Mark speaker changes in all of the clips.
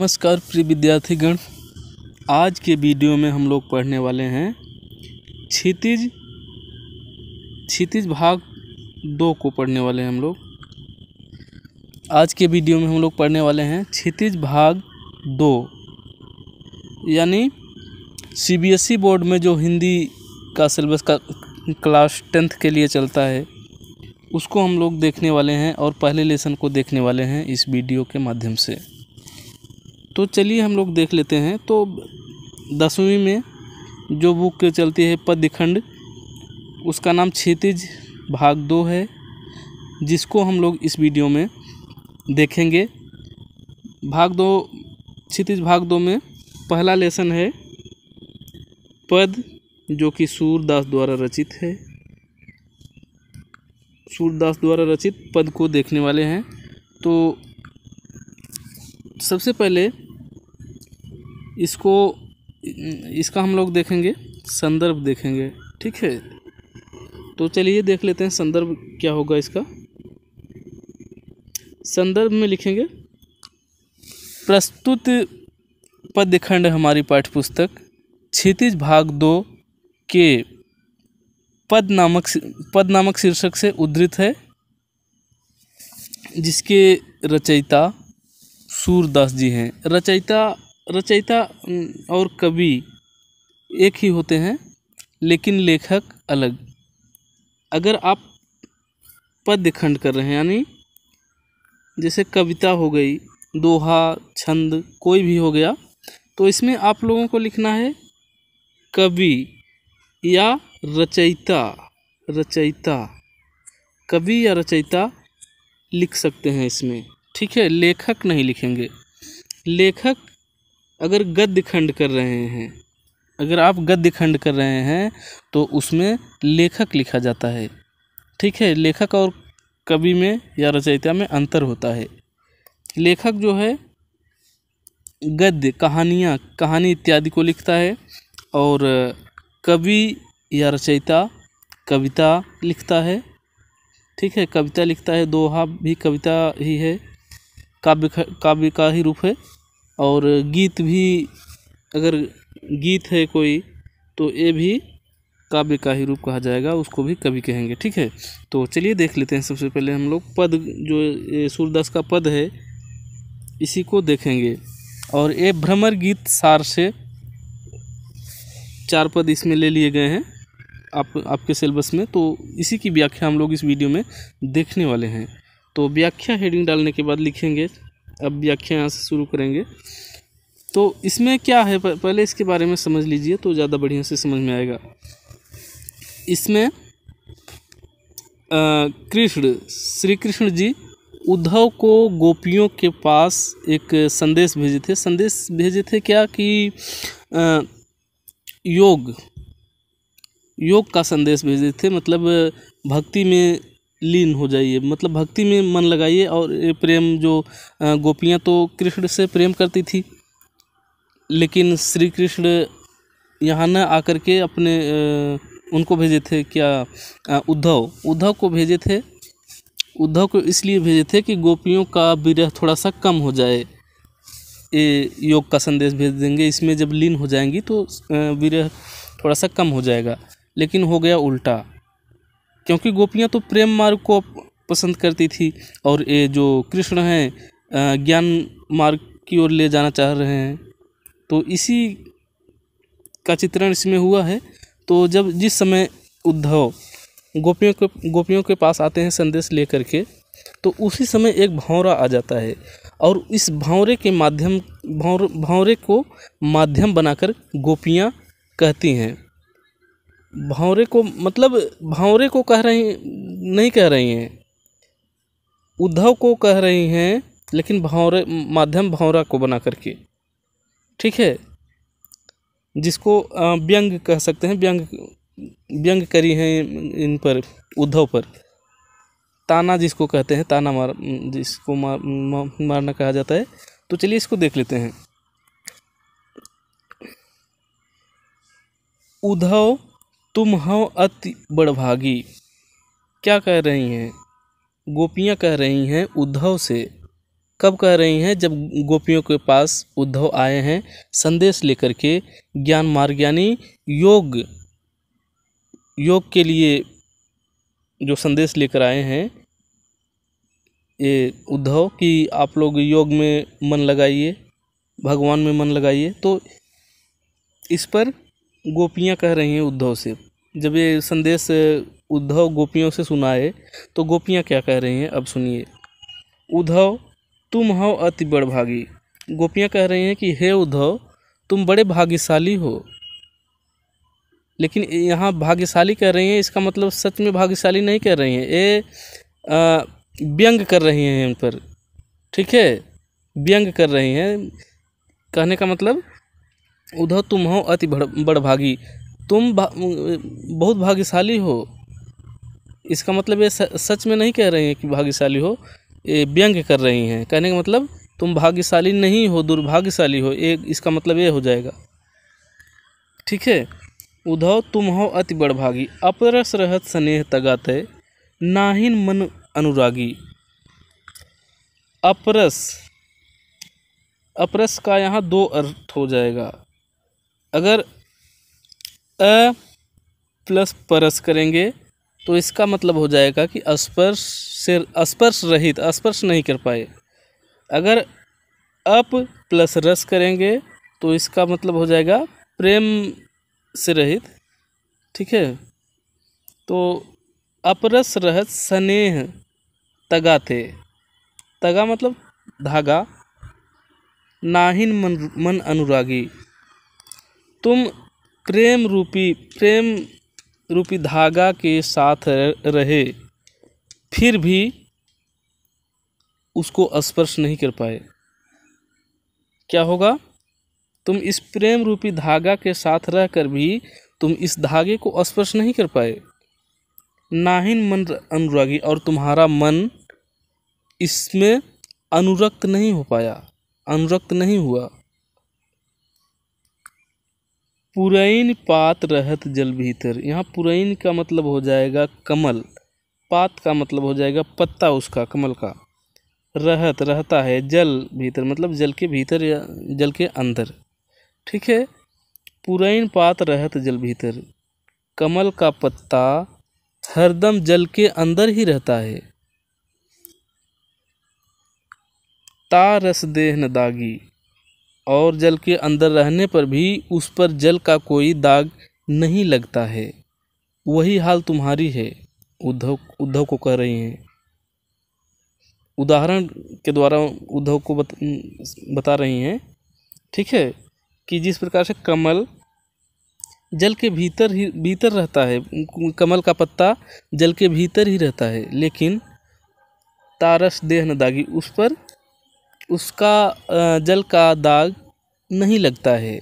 Speaker 1: नमस्कार प्रिय विद्यार्थीगण आज के वीडियो में हम लोग पढ़ने वाले हैं क्षितिज क्षितिज भाग दो को पढ़ने वाले हैं हम लोग आज के वीडियो में हम लोग पढ़ने वाले हैं क्षितिज भाग दो यानी सीबीएसई e बोर्ड में जो हिंदी का सिलेबस का क्लास टेंथ के लिए चलता है उसको हम लोग देखने वाले हैं और पहले लेसन को देखने वाले हैं इस वीडियो के माध्यम से तो चलिए हम लोग देख लेते हैं तो दसवीं में जो बुक चलती है पद्यखंड उसका नाम क्षितिज भाग दो है जिसको हम लोग इस वीडियो में देखेंगे भाग दो क्षितिज भाग दो में पहला लेसन है पद जो कि सूरदास द्वारा रचित है सूरदास द्वारा रचित पद को देखने वाले हैं तो सबसे पहले इसको इसका हम लोग देखेंगे संदर्भ देखेंगे ठीक है तो चलिए देख लेते हैं संदर्भ क्या होगा इसका संदर्भ में लिखेंगे प्रस्तुत पद्यखंड हमारी पाठ्यपुस्तक क्षितिज भाग दो के पद नामक पद नामक शीर्षक से उद्धृत है जिसके रचयिता सूरदास जी हैं रचयिता रचयिता और कवि एक ही होते हैं लेकिन लेखक अलग अगर आप पद्य खंड कर रहे हैं यानी जैसे कविता हो गई दोहा छंद कोई भी हो गया तो इसमें आप लोगों को लिखना है कवि या रचयिता रचयिता कवि या रचयिता लिख सकते हैं इसमें ठीक है लेखक नहीं लिखेंगे लेखक अगर गद्य खंड कर रहे हैं अगर आप गद्य खंड कर रहे हैं तो उसमें लेखक लिखा जाता है ठीक है लेखक और कवि में या रचयिता में अंतर होता है लेखक जो है गद्य कहानियाँ कहानी इत्यादि को लिखता है और कवि या रचयिता कविता लिखता है ठीक है कविता लिखता है दोहा भी कविता ही है काव्य काव्य का ही रूप है और गीत भी अगर गीत है कोई तो ये भी काव्य का ही रूप कहा जाएगा उसको भी कवि कहेंगे ठीक है तो चलिए देख लेते हैं सबसे पहले हम लोग पद जो सूरदास का पद है इसी को देखेंगे और ये भ्रमर गीत सार से चार पद इसमें ले लिए गए हैं आप आपके सिलेबस में तो इसी की व्याख्या हम लोग इस वीडियो में देखने वाले हैं तो व्याख्या हेडिंग डालने के बाद लिखेंगे अब व्याख्या यहाँ से शुरू करेंगे तो इसमें क्या है पहले इसके बारे में समझ लीजिए तो ज़्यादा बढ़िया से समझ में आएगा इसमें कृष्ण श्री कृष्ण जी उद्धव को गोपियों के पास एक संदेश भेजे थे संदेश भेजे थे क्या कि आ, योग योग का संदेश भेजे थे मतलब भक्ति में लीन हो जाइए मतलब भक्ति में मन लगाइए और ये प्रेम जो गोपियाँ तो कृष्ण से प्रेम करती थी लेकिन श्री कृष्ण यहाँ न आकर के अपने उनको भेजे थे क्या उद्धव उद्धव को भेजे थे उद्धव को इसलिए भेजे थे कि गोपियों का विरह थोड़ा सा कम हो जाए ये योग का संदेश भेज देंगे इसमें जब लीन हो जाएंगी तो विरह थोड़ा सा कम हो जाएगा लेकिन हो गया उल्टा क्योंकि गोपियाँ तो प्रेम मार्ग को पसंद करती थी और ये जो कृष्ण हैं ज्ञान मार्ग की ओर ले जाना चाह रहे हैं तो इसी का चित्रण इसमें हुआ है तो जब जिस समय उद्धव गोपियों के गोपियों के पास आते हैं संदेश लेकर के तो उसी समय एक भावरा आ जाता है और इस भावरे के माध्यम भावरे को माध्यम बनाकर गोपियाँ कहती हैं भावरे को मतलब भावरे को कह रही नहीं कह रही हैं उद्धव को कह रही हैं लेकिन भावरे माध्यम भावरा को बना करके ठीक है जिसको व्यंग कह सकते हैं व्यंग व्यंग करी हैं इन पर उद्धव पर ताना जिसको कहते हैं ताना मार जिसको मार मारना कहा जाता है तो चलिए इसको देख लेते हैं उद्धव तुम हो अति बड़भागी क्या कह रही हैं गोपियाँ कह रही हैं उद्धव से कब कह रही हैं जब गोपियों के पास उद्धव आए हैं संदेश लेकर के ज्ञान मार्ग यानी योग योग के लिए जो संदेश लेकर आए हैं ये उद्धव कि आप लोग योग में मन लगाइए भगवान में मन लगाइए तो इस पर गोपियाँ कह रही हैं उद्धव से जब ये संदेश उद्धव गोपियों से सुनाए तो गोपियाँ क्या कह रही हैं अब सुनिए उद्धव तुम हो अति बड़भागी गोपियाँ कह रही हैं कि हे उद्धव तुम बड़े भाग्यशाली हो लेकिन यहाँ भाग्यशाली कह रही हैं इसका मतलब सच में भाग्यशाली नहीं कह रही हैं ये व्यंग कर रही हैं इन पर ठीक है व्यंग कर रही हैं कहने का मतलब उधर तुम हो अति बड़ बड़भागी तुम भा, बहुत भाग्यशाली हो इसका मतलब ये सच में नहीं कह रहे हैं कि भाग्यशाली हो ये व्यंग कर रही हैं कहने का मतलब तुम भाग्यशाली नहीं हो दुर्भाग्यशाली हो एक इसका मतलब ये हो जाएगा ठीक है उधव तुम हो अति बड़भागी अपरस रहत स्नेह तगाते नाहिन मन अनुरागी अपरस अपरस का यहाँ दो अर्थ हो जाएगा अगर अ प्लस परस करेंगे तो इसका मतलब हो जाएगा कि स्पर्श से स्पर्श रहित स्पर्श नहीं कर पाए अगर अप प्लस रस करेंगे तो इसका मतलब हो जाएगा प्रेम से रहित ठीक है तो अपरस रहत स्नेह तगा थे तगा मतलब धागा नाहिन मन मन अनुरागी तुम प्रेम रूपी प्रेम रूपी धागा के साथ रहे फिर भी उसको स्पर्श नहीं कर पाए क्या होगा तुम इस प्रेम रूपी धागा के साथ रहकर भी तुम इस धागे को स्पर्श नहीं कर पाए नाहिन मन अनुरागी और तुम्हारा मन इसमें अनुरक्त नहीं हो पाया अनुरक्त नहीं हुआ पुरैन पात रहत जल भीतर यहाँ पुरैन का मतलब हो जाएगा कमल पात का मतलब हो जाएगा पत्ता उसका कमल का रहत रहता है जल भीतर मतलब जल के भीतर या जल के अंदर ठीक है पुरैन पात रहत जल भीतर कमल का पत्ता हरदम जल के अंदर ही रहता है तारस देह न दागी और जल के अंदर रहने पर भी उस पर जल का कोई दाग नहीं लगता है वही हाल तुम्हारी है उद्धव उद्धव को कह रही हैं उदाहरण के द्वारा उद्धव को बत, बता रही हैं ठीक है कि जिस प्रकार से कमल जल के भीतर ही भीतर रहता है कमल का पत्ता जल के भीतर ही रहता है लेकिन तारस देह न दागी उस पर उसका जल का दाग नहीं लगता है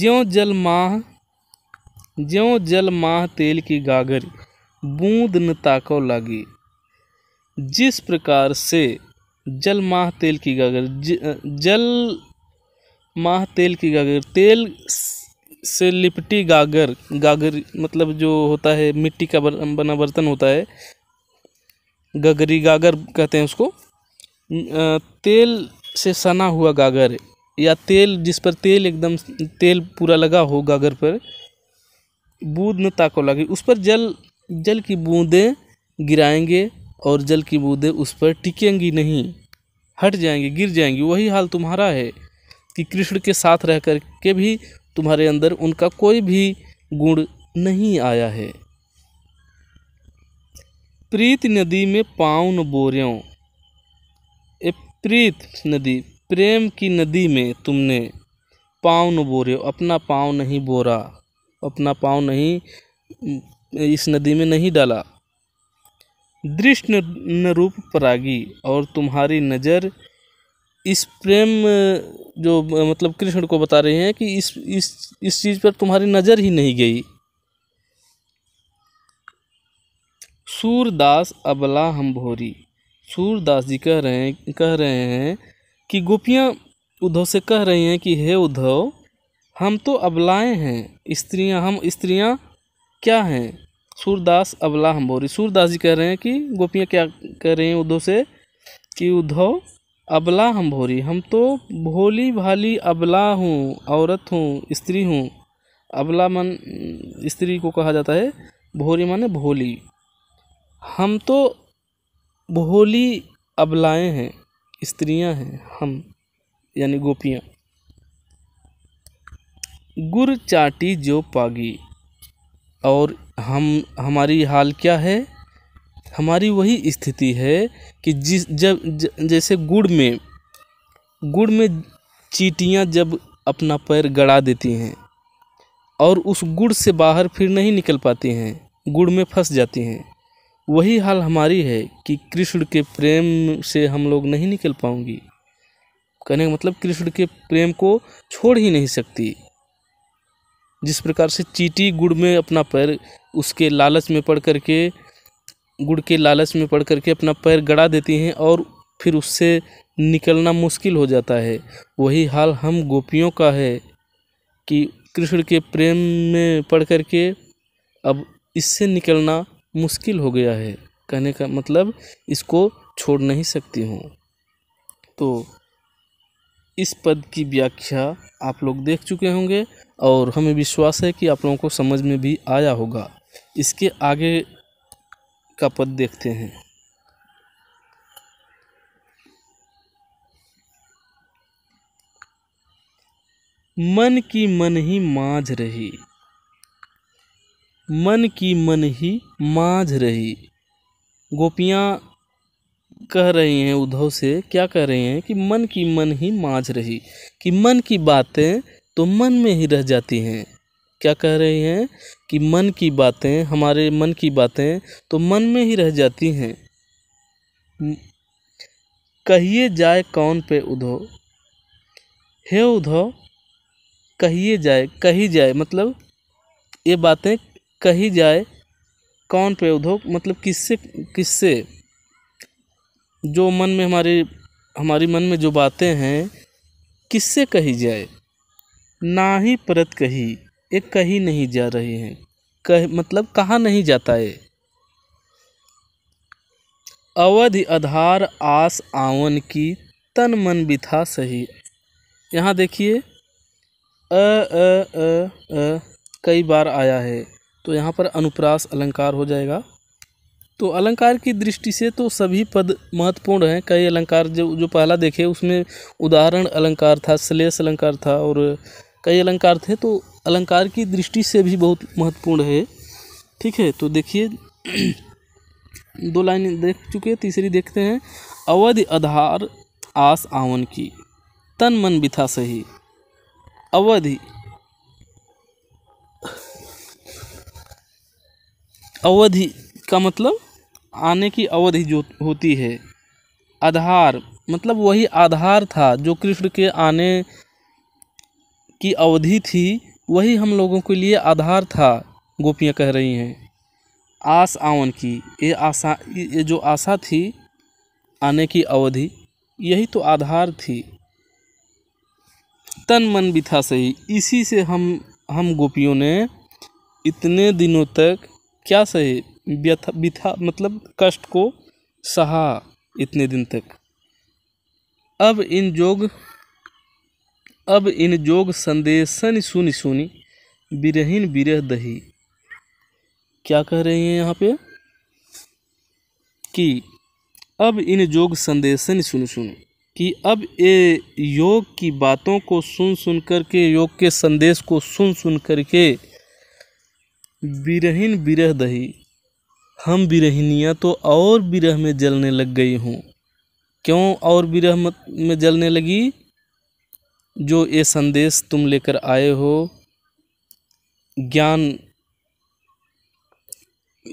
Speaker 1: ज्यों जल माह ज्यों जल माह तेल की गागर बूंद न ताको लागी जिस प्रकार से जल माह तेल की गागर ज, जल माह तेल की गागर तेल से लिपटी गागर गागर मतलब जो होता है मिट्टी का बना बर्तन होता है गगरी गागर कहते हैं उसको तेल से सना हुआ गागर या तेल जिस पर तेल एकदम तेल पूरा लगा हो गागर पर बूंद न ताको लगे उस पर जल जल की बूंदें गिराएंगे और जल की बूंदें उस पर टिकेंगी नहीं हट जाएंगी गिर जाएंगी वही हाल तुम्हारा है कि कृष्ण के साथ रह कर के भी तुम्हारे अंदर उनका कोई भी गुण नहीं आया है प्रीत नदी में पाँव न बोरियो ए प्रीत नदी प्रेम की नदी में तुमने पाँव न बोरियो अपना पाँव नहीं बोरा अपना पाँव नहीं इस नदी में नहीं डाला दृष्ट न रूप परागी और तुम्हारी नज़र इस प्रेम जो मतलब कृष्ण को बता रहे हैं कि इस इस इस चीज़ पर तुम्हारी नज़र ही नहीं गई सूरदास अबला हम्भोरी सूरदास जी कह रहे हैं कह रहे हैं कि गोपियाँ उद्धव से कह रही हैं कि हे उद्धव हम तो अबलाएँ हैं स्त्रियाँ हम स्त्रियाँ क्या हैं सूरदास अबला हम भोरी सूरदास जी कह रहे हैं कि गोपियाँ क्या कह रही हैं उद्धव से कि उद्धव अबला हम भोरी हम तो भोली भाली अबला हूँ औरत हूँ स्त्री हूँ अबला मन स्त्री को कहा जाता है भोरी माने भोली हम तो भोली अबलाएँ हैं स्त्रियां हैं हम यानी गोपियाँ गुर चाटी जो पागी और हम हमारी हाल क्या है हमारी वही स्थिति है कि जिस जब ज, जैसे गुड़ में गुड़ में चीटियाँ जब अपना पैर गड़ा देती हैं और उस गुड़ से बाहर फिर नहीं निकल पाती हैं गुड़ में फंस जाती हैं वही हाल हमारी है कि कृष्ण के प्रेम से हम लोग नहीं निकल पाऊंगी कहने का मतलब कृष्ण के प्रेम को छोड़ ही नहीं सकती जिस प्रकार से चीटी गुड़ में अपना पैर उसके लालच में पड़ करके गुड़ के लालच में पड़ करके अपना पैर गड़ा देती हैं और फिर उससे निकलना मुश्किल हो जाता है वही हाल हम गोपियों का है कि कृष्ण के प्रेम में पढ़ करके अब इससे निकलना मुश्किल हो गया है कहने का मतलब इसको छोड़ नहीं सकती हूँ तो इस पद की व्याख्या आप लोग देख चुके होंगे और हमें विश्वास है कि आप लोगों को समझ में भी आया होगा इसके आगे का पद देखते हैं मन की मन ही मांझ रही मन की मन ही माझ रही गोपियाँ कह रही हैं उद्धव से क्या कह रही हैं कि मन की मन ही माझ रही कि मन की बातें तो मन में ही रह जाती हैं क्या कह रही हैं कि मन की बातें हमारे मन की बातें तो मन में ही रह जाती हैं कहिए जाए कौन पे उधो हे उधो कहिए जाए कही जाए मतलब ये बातें कही जाए कौन पे उद्योग मतलब किससे किससे जो मन में हमारे हमारी मन में जो बातें हैं किससे कही जाए ना ही परत कही ये कही नहीं जा रही हैं कह मतलब कहाँ नहीं जाता है अवधि आधार आस आवन की तन मन बिथा सही यहाँ देखिए अ अ अ अ कई बार आया है तो यहाँ पर अनुप्रास अलंकार हो जाएगा तो अलंकार की दृष्टि से तो सभी पद महत्वपूर्ण हैं कई अलंकार जो जो पहला देखे उसमें उदाहरण अलंकार था श्लेष अलंकार था और कई अलंकार थे तो अलंकार की दृष्टि से भी बहुत महत्वपूर्ण है ठीक है तो देखिए दो लाइन देख चुके तीसरी देखते हैं अवध आधार आस आवन की तन मन बिथा सही अवधि अवधि का मतलब आने की अवधि जो होती है आधार मतलब वही आधार था जो कृष्ण के आने की अवधि थी वही हम लोगों के लिए आधार था गोपियाँ कह रही हैं आस आवन की ये आशा ये जो आशा थी आने की अवधि यही तो आधार थी तन मन भी था सही इसी से हम हम गोपियों ने इतने दिनों तक क्या सहे व्यथा बिथा मतलब कष्ट को सहा इतने दिन तक अब इन जोग अब इन जोग संदेशन सुनी सुनी बिरहीन बिरह दही क्या कह रहे हैं यहाँ पे कि अब इन योग संदेशन सुन सुनी कि अब ये योग की बातों को सुन सुन करके योग के संदेश को सुन सुन करके के बिरहिन बिरह दही हम बिरहिनिया तो और बिरह में जलने लग गई हूँ क्यों और बिरह में जलने लगी जो ये संदेश तुम लेकर आए हो ज्ञान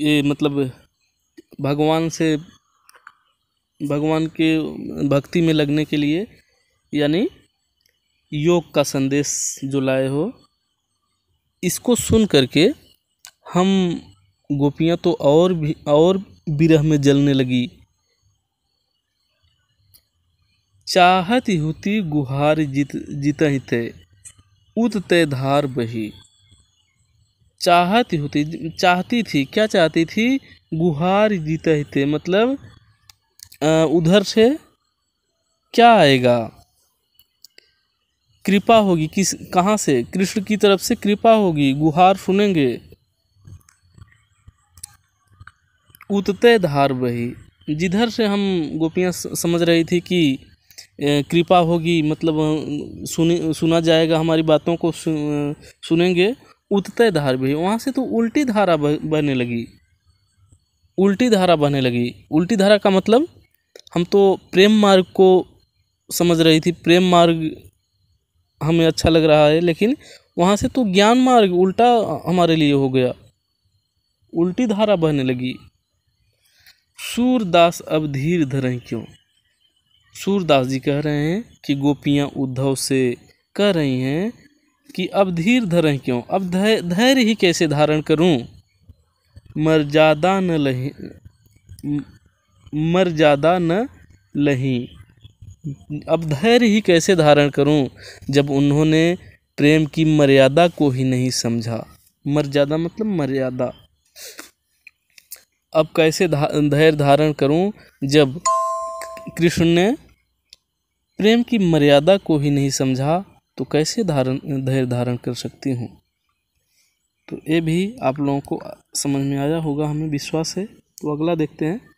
Speaker 1: ये मतलब भगवान से भगवान के भक्ति में लगने के लिए यानी योग का संदेश जो लाए हो इसको सुन करके हम गोपियाँ तो और भी और विरह में जलने लगी चाहत होती गुहार जीत जीत ही थे उत धार बही चाहती होती चाहती थी क्या चाहती थी गुहार जीत ही थे मतलब आ, उधर से क्या आएगा कृपा होगी किस कहाँ से कृष्ण की तरफ से कृपा होगी गुहार सुनेंगे उतते धार बही जिधर से हम गोपियाँ समझ रही थी कि कृपा होगी मतलब सुने सुना जाएगा हमारी बातों को सु, सुनेंगे उतते धार बही वहाँ से तो उल्टी धारा बहने लगी उल्टी धारा बहने लगी उल्टी धारा का मतलब हम तो प्रेम मार्ग को समझ रही थी प्रेम मार्ग हमें अच्छा लग रहा है लेकिन वहाँ से तो ज्ञान मार्ग उल्टा हमारे लिए हो गया उल्टी धारा बहने लगी सूरदास अब धीर धरें क्यों सूरदास जी कह रहे हैं कि गोपियाँ उद्धव से कह रही हैं कि अब धीर धरें क्यों अब धैर्य ही कैसे धारण करूं मर्यादा न लही मर्यादा न लही अब धैर्य ही कैसे धारण करूं जब उन्होंने प्रेम की मर्यादा को ही नहीं समझा मर्यादा मतलब मर्यादा अब कैसे धैर्य धारण करूं जब कृष्ण ने प्रेम की मर्यादा को ही नहीं समझा तो कैसे धारण धैर्य धारण कर सकती हूँ तो ये भी आप लोगों को समझ में आया होगा हमें विश्वास है तो अगला देखते हैं